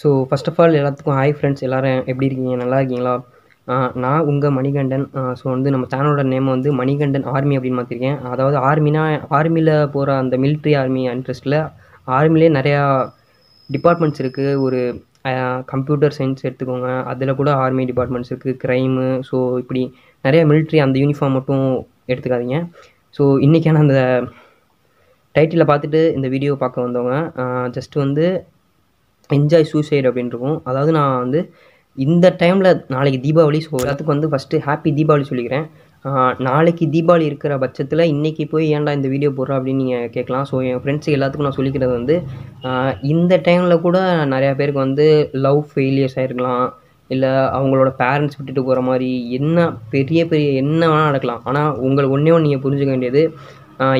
so first of all எல்லாத்துக்கும் hi friends எல்லோரும் எப்படி இருக்கீங்க நல்லா இருக்கீங்களா நான் உங்கள் மணிகண்டன் ஸோ வந்து நம்ம சேனலோட நேம் வந்து மணிகண்டன் ஆர்மி அப்படின்னு மாற்றிருக்கேன் அதாவது ஆர்மினா ஆர்மியில் போகிற அந்த மிலிட்ரி ஆர்மி இன்ட்ரெஸ்ட்டில் ஆர்மிலே நிறையா டிபார்ட்மெண்ட்ஸ் இருக்குது ஒரு கம்ப்யூட்டர் சயின்ஸ் எடுத்துக்கோங்க அதில் கூட ஆர்மி டிபார்ட்மெண்ட்ஸ் இருக்குது க்ரைமு ஸோ இப்படி நிறையா மிலிட்ரி அந்த யூனிஃபார்ம் மட்டும் எடுத்துக்காதீங்க ஸோ இன்றைக்கான அந்த டைட்டிலை பார்த்துட்டு இந்த வீடியோ பார்க்க வந்தவங்க ஜஸ்ட் வந்து என்ஜாய் சூசைட் அப்படின்னு இருக்கும் அதாவது நான் வந்து இந்த டைமில் நாளைக்கு தீபாவளி ஸோ எல்லாத்துக்கும் வந்து ஃபஸ்ட்டு ஹாப்பி தீபாவளி சொல்லிக்கிறேன் நாளைக்கு தீபாவளி இருக்கிற பட்சத்தில் இன்றைக்கி போய் ஏன்டா இந்த வீடியோ போடுறோம் அப்படின்னு நீங்கள் கேட்கலாம் ஸோ என் ஃப்ரெண்ட்ஸுக்கு எல்லாத்துக்கும் நான் சொல்லிக்கிறது வந்து இந்த டைமில் கூட நிறையா பேருக்கு வந்து லவ் ஃபெயிலியர்ஸ் ஆகிருக்கலாம் இல்லை அவங்களோட பேரண்ட்ஸ் விட்டுட்டு போகிற மாதிரி என்ன பெரிய பெரிய என்ன வேணால் நடக்கலாம் ஆனால் உங்களை ஒன்றே ஒன்று நீங்கள் புரிஞ்சுக்க வேண்டியது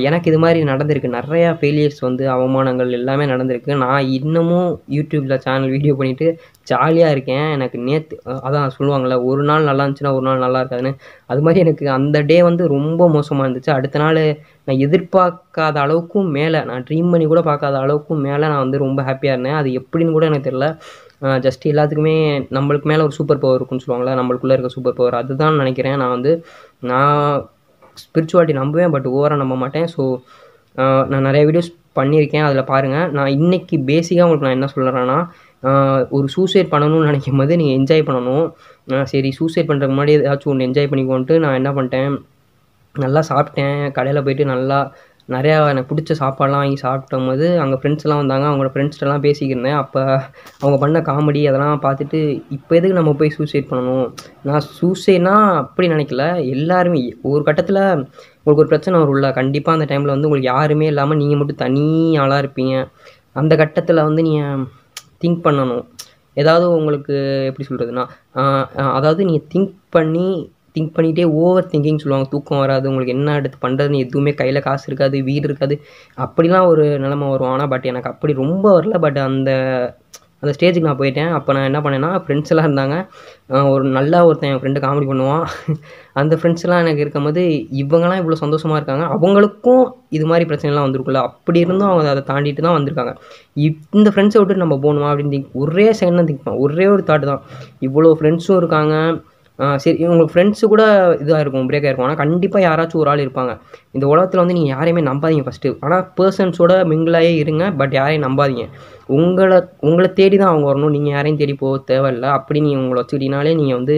எனக்கு இது மாதிரி நடந்திருக்கு நிறையா ஃபெயிலியர்ஸ் வந்து அவமானங்கள் எல்லாமே நடந்திருக்கு நான் இன்னமும் யூடியூப்பில் சேனல் வீடியோ பண்ணிவிட்டு ஜாலியாக இருக்கேன் எனக்கு நேற்று அதான் சொல்லுவாங்கள்ல ஒரு நாள் நல்லா இருந்துச்சுன்னா ஒரு நாள் நல்லா இருக்காதுன்னு அது மாதிரி எனக்கு அந்த டே வந்து ரொம்ப மோசமாக இருந்துச்சு அடுத்த நாள் நான் எதிர்பார்க்காத அளவுக்கும் மேலே நான் ட்ரீம் பண்ணி கூட பார்க்காத அளவுக்கும் மேலே நான் வந்து ரொம்ப ஹாப்பியாக இருந்தேன் அது எப்படின்னு கூட எனக்கு தெரில ஜஸ்ட் எல்லாத்துக்குமே நம்மளுக்கு மேலே ஒரு சூப்பர் பவர் இருக்குன்னு சொல்லுவாங்களே நம்மளுக்குள்ளே இருக்க சூப்பர் பவர் அதுதான் நினைக்கிறேன் நான் வந்து நான் ஸ்பிரிச்சுவாலிட்டி நம்புவேன் பட் ஓவராக நம்ப மாட்டேன் ஸோ நான் நிறைய வீடியோஸ் பண்ணியிருக்கேன் அதில் பாருங்கள் நான் இன்றைக்கி பேசிக்காக உங்களுக்கு நான் என்ன சொல்கிறேன்னா ஒரு சூசைட் பண்ணணும்னு நினைக்கும் போது நீங்கள் என்ஜாய் பண்ணணும் சரி சூசைட் பண்ணுறதுக்கு முன்னாடி ஏதாச்சும் ஒன்று என்ஜாய் பண்ணிக்கோன்ட்டு நான் என்ன பண்ணிட்டேன் நல்லா சாப்பிட்டேன் கடையில் போயிட்டு நல்லா நிறையா எனக்கு பிடிச்ச சாப்பாடெலாம் வாங்கி சாப்பிட்டும் போது அங்கே ஃப்ரெண்ட்ஸ்லாம் வந்தாங்க அவங்களோட ஃப்ரெண்ட்ஸ்கிட்டலாம் பேசிக்கிருந்தேன் அப்போ அவங்க பண்ண காமெடி அதெல்லாம் பார்த்துட்டு இப்போ எதுக்கு நம்ம போய் சூசைட் பண்ணணும் நான் சூசைட்னா அப்படி நினைக்கல எல்லாருமே ஒரு கட்டத்தில் உங்களுக்கு ஒரு பிரச்சனை உள்ள கண்டிப்பாக அந்த டைமில் வந்து உங்களுக்கு யாருமே இல்லாமல் நீங்கள் மட்டும் தனி ஆளாக இருப்பீங்க அந்த கட்டத்தில் வந்து நீங்கள் திங்க் பண்ணணும் ஏதாவது உங்களுக்கு எப்படி சொல்கிறதுனா அதாவது நீங்கள் திங்க் பண்ணி திங்க் பண்ணிகிட்டே ஓவர் திங்கிங் சொல்லுவாங்க தூக்கம் வராது உங்களுக்கு என்ன எடுத்து பண்ணுறதுன்னு எதுவுமே கையில் காசு இருக்காது வீடு இருக்காது அப்படிலாம் ஒரு நிலமை வரும் ஆனால் பட் எனக்கு அப்படி ரொம்ப வரல பட் அந்த அந்த ஸ்டேஜுக்கு நான் போயிட்டேன் அப்போ நான் என்ன பண்ணேன்னா ஃப்ரெண்ட்ஸ் எல்லாம் இருந்தாங்க ஒரு நல்லா ஒருத்தன் என் ஃப்ரெண்டு காமெடி பண்ணுவான் அந்த ஃப்ரெண்ட்ஸ்லாம் எனக்கு இருக்கும்போது இவங்கெல்லாம் இவ்வளோ சந்தோஷமாக இருக்காங்க அவங்களுக்கும் இது மாதிரி பிரச்சனைலாம் வந்துருக்குல்ல அப்படி இருந்தும் அவங்க அதை தாண்டிட்டு தான் வந்திருக்காங்க இந்த ஃப்ரெண்ட்ஸை விட்டு நம்ம போகணுமா அப்படின்னு திங்க் ஒரே செகண்ட் தான் திங்க் ஒரே ஒரு தாட்டு தான் இவ்வளோ ஃப்ரெண்ட்ஸும் இருக்காங்க சரி உங்களுக்கு ஃப்ரெண்ட்ஸு கூட இதாக இருக்கும் பிரேக்காக இருக்கும் ஆனால் கண்டிப்பாக யாராச்சும் ஒரு ஆள் இருப்பாங்க இந்த உலகத்தில் வந்து நீங்கள் யாரையுமே நம்பாதீங்க ஃபஸ்ட்டு ஆனால் பர்சன்ஸோட மிங்கிளாகவே இருங்க பட் யாரையும் நம்பாதீங்க உங்களை உங்களை தேடி தான் அவங்க வரணும் நீங்கள் யாரையும் தேடி போக தேவையில்ல அப்படி நீங்கள் உங்களை வச்சுக்கிட்டாலே நீங்கள் வந்து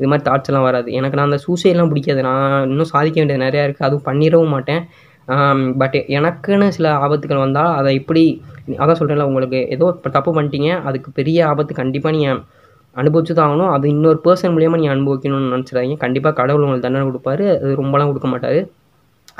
இது மாதிரி தாட்ஸ் எல்லாம் வராது எனக்கு நான் அந்த சூசைட்லாம் பிடிக்காது நான் இன்னும் சாதிக்க வேண்டியது நிறையா இருக்குது அதுவும் பண்ணிடவும் மாட்டேன் பட் எனக்குன்னு சில ஆபத்துகள் வந்தால் அதை எப்படி அதான் சொல்கிறேன்ல உங்களுக்கு ஏதோ இப்போ தப்பு பண்ணிட்டீங்க அதுக்கு பெரிய ஆபத்து கண்டிப்பாக நீங்கள் அனுபவிச்சு தான் ஆகணும் அது இன்னொரு பர்சன் மூலியமாக நீங்கள் அனுபவிக்கணும்னு நினச்சிடாதீங்க கண்டிப்பாக கடவுள் உங்களுக்கு தண்டனை கொடுப்பாரு அது ரொம்பலாம் கொடுக்க மாட்டாரு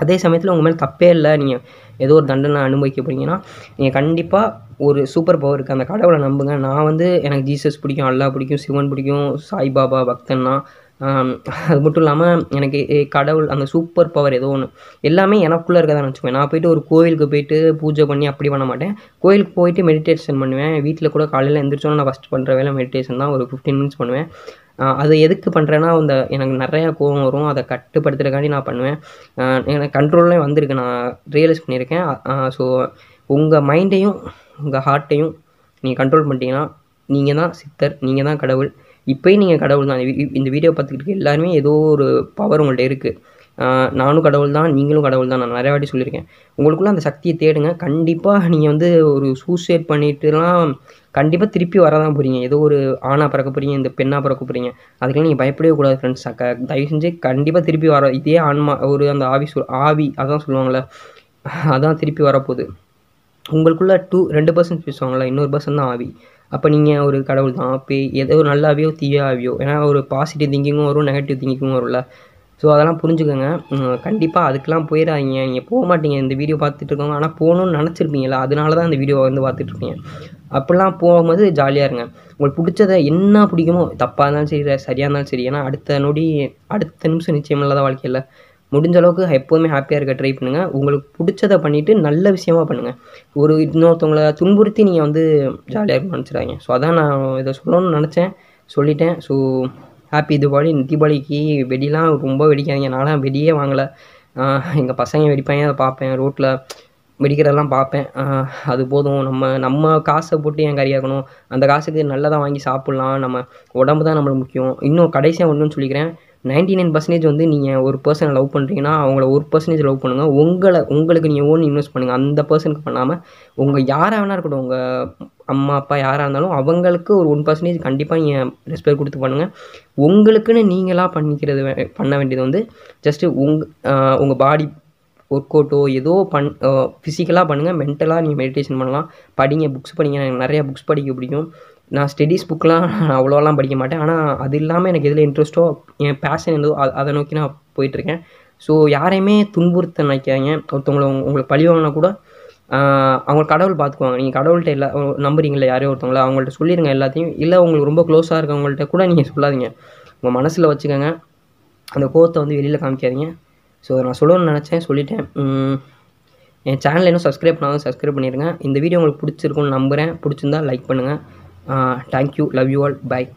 அதே சமயத்தில் உங்கள் மேலே தப்பே இல்லை நீங்கள் ஏதோ ஒரு தண்டனை அனுபவிக்க போகிறீங்கன்னா நீங்கள் கண்டிப்பாக ஒரு சூப்பர் பவர் இருக்குது அந்த கடவுளை நம்புங்க நான் வந்து எனக்கு ஜீசஸ் பிடிக்கும் அல்லா பிடிக்கும் சிவன் பிடிக்கும் சாய்பாபா பக்தன்னா அது மட்டும் இல்லாமல் எனக்கு கடவுள் அந்த சூப்பர் பவர் ஏதோ ஒன்று எல்லாமே எனக்குள்ளே இருக்க தான் நான் போயிட்டு ஒரு கோவிலுக்கு போயிட்டு பூஜை பண்ணி அப்படி பண்ண மாட்டேன் கோயிலுக்கு போயிட்டு மெடிடேஷன் பண்ணுவேன் வீட்டில் கூட காலையில் எழுந்திரிச்சோன்னா நான் ஃபஸ்ட் பண்ணுற வேலை மெடிடேஷன் தான் ஒரு ஃபிஃப்டீன் மினிட்ஸ் பண்ணுவேன் அது எதுக்கு பண்ணுறேன்னா அந்த எனக்கு நிறையா கோவம் வரும் அதை கட்டுப்படுத்துறதுக்காண்டி நான் பண்ணுவேன் எனக்கு கண்ட்ரோல்லே வந்திருக்கு நான் ரியலைஸ் பண்ணியிருக்கேன் ஸோ உங்கள் மைண்டையும் உங்கள் ஹார்ட்டையும் நீங்கள் கண்ட்ரோல் பண்ணிட்டீங்கன்னா நீங்கள் தான் சித்தர் நீங்கள் தான் கடவுள் இப்போயும் நீங்கள் கடவுள் தான் இந்த வீடியோ பார்த்துக்கிட்டு எல்லாருமே ஏதோ ஒரு பவர் உங்கள்கிட்ட இருக்குது நானும் கடவுள் தான் நீங்களும் கடவுள் தான் நான் நிறைய வாட்டி சொல்லியிருக்கேன் உங்களுக்குள்ளே அந்த சக்தியை தேடுங்க கண்டிப்பாக நீங்கள் வந்து ஒரு சூசைட் பண்ணிட்டுலாம் கண்டிப்பாக திருப்பி வரதான் போகிறீங்க ஏதோ ஒரு ஆணாக பிறக்க போகிறீங்க இந்த பெண்ணாக பிறக்க போகிறீங்க அதுக்கெல்லாம் நீங்கள் பயப்படவே கூடாது ஃப்ரெண்ட்ஸ் க தயவு செஞ்சு கண்டிப்பாக திருப்பி வர இதே ஆன்மா ஒரு அந்த ஆவி சொல் ஆவி அதான் சொல்லுவாங்களே அதான் திருப்பி வரப்போகுது உங்களுக்குள்ளே டூ ரெண்டு பர்சன்ட் பேசுவாங்களா இன்னொரு பர்சன் தான் ஆவி அப்போ நீங்கள் ஒரு கடவுள் தான் ஆப்பி ஏதோ ஒரு நல்ல ஆவியோ ஆவியோ ஏன்னா ஒரு பாசிட்டிவ் திங்கிங்கும் வரும் நெகட்டிவ் திங்கிங்கும் வரும்ல ஸோ அதெல்லாம் புரிஞ்சுக்கோங்க கண்டிப்பாக அதுக்கெலாம் போயிடாதீங்க நீங்கள் போக மாட்டீங்க இந்த வீடியோ பார்த்துட்டு இருக்கோங்க ஆனால் போகணும்னு நினச்சிருப்பீங்களா அதனால தான் இந்த வீடியோவை வந்து பார்த்துட்ருப்பீங்க அப்படிலாம் போகும்போது ஜாலியாக இருங்க உங்களுக்கு பிடிச்சதை என்ன பிடிக்குமோ தப்பாக இருந்தாலும் சரி சரியாக இருந்தாலும் சரி ஏன்னா அடுத்த நொடி அடுத்த நிமிஷம் நிச்சயம் இல்லாத வாழ்க்கையில் முடிஞ்ச அளவுக்கு எப்போதுமே ஹாப்பியாக இருக்க ட்ரை பண்ணுங்கள் உங்களுக்கு பிடிச்சதை பண்ணிவிட்டு நல்ல விஷயமா பண்ணுங்கள் ஒரு இன்னொருத்தவங்களை துன்புறுத்தி நீங்கள் வந்து ஜாலியாக இருக்கும் நினச்சிடாங்க ஸோ அதான் நான் இதை சொல்லணும்னு நினச்சேன் சொல்லிட்டேன் ஸோ ஹாப்பி தீபாவளி தீபாவளிக்கு வெடிலாம் ரொம்ப வெடிக்காதீங்க நானும் வெடியே வாங்கலை எங்கள் பசங்க வெடிப்பாங்க அதை பார்ப்பேன் ரோட்டில் வெடிக்கிறதெல்லாம் பார்ப்பேன் அது போதும் நம்ம நம்ம காசை போட்டு ஏன் கறியாக்கணும் அந்த காசுக்கு நல்லதாக வாங்கி சாப்பிட்லாம் நம்ம உடம்பு தான் நம்மளுக்கு முக்கியம் இன்னும் கடைசியாக ஒன்றுன்னு சொல்லிக்கிறேன் நைன்டி நைன் பர்சன்டேஜ் வந்து நீங்கள் ஒரு பர்சனை லவ் பண்ணுறீங்கன்னா அவங்கள ஒரு பர்சன்டேஜ் லவ் பண்ணுங்கள் உங்களை உங்களுக்கு நீங்கள் ஓன் இன்வெஸ்ட் பண்ணுங்கள் அந்த பர்சனுக்கு பண்ணாமல் உங்கள் யாராக வேணா இருக்கட்டும் உங்கள் அம்மா அப்பா யாராக இருந்தாலும் அவங்களுக்கு ஒரு ஒன் பர்சன்டேஜ் கண்டிப்பாக நீங்கள் ரெஸ்பெக்ட் கொடுத்து பண்ணுங்கள் உங்களுக்குன்னு நீங்களாக பண்ணிக்கிறது பண்ண வேண்டியது வந்து ஜஸ்ட்டு உங் உங்கள் பாடி ஒர்க் அவுட்டோ ஏதோ பண் ஃபிசிக்கலாக பண்ணுங்கள் மென்டலாக நீங்கள் மெடிடேஷன் பண்ணலாம் படிங்க புக்ஸ் படிங்க எனக்கு நிறையா புக்ஸ் படிக்க பிடிக்கும் நான் ஸ்டடிஸ் புக்கெலாம் நான் அவ்வளோலாம் படிக்க மாட்டேன் ஆனால் அது இல்லாமல் எனக்கு எதில் இன்ட்ரெஸ்ட்டோ என் பேஷன் எதோ அதை நோக்கி நான் போயிட்டுருக்கேன் ஸோ யாரையுமே துன்புறுத்த நினைக்காங்க ஒருத்தவங்களை உங்களுக்கு பழி வாங்கினா கூட அவங்க கடவுள் பார்த்துக்குவாங்க நீங்கள் கடவுள்கிட்ட எல்லா நம்புறீங்களா யாரையும் ஒருத்தவங்கள அவங்கள்ட்ட சொல்லிடுங்க எல்லாத்தையும் இல்லை உங்களுக்கு ரொம்ப க்ளோஸாக இருக்கவங்கள்ட்ட கூட நீங்கள் சொல்லாதீங்க உங்கள் மனசில் வச்சுக்கோங்க அந்த கோவத்தை வந்து வெளியில் காமிக்காதீங்க ஸோ நான் சொல்லணும்னு நினச்சேன் சொல்லிட்டேன் என் சேனல் இன்னும் சப்ஸ்கிரைப் பண்ணாலும் சப்ஸ்கிரைப் பண்ணிடுங்க இந்த வீடியோ உங்களுக்கு பிடிச்சிருக்குன்னு நம்புகிறேன் பிடிச்சிருந்தா லைக் பண்ணுங்கள் thank you love you all bye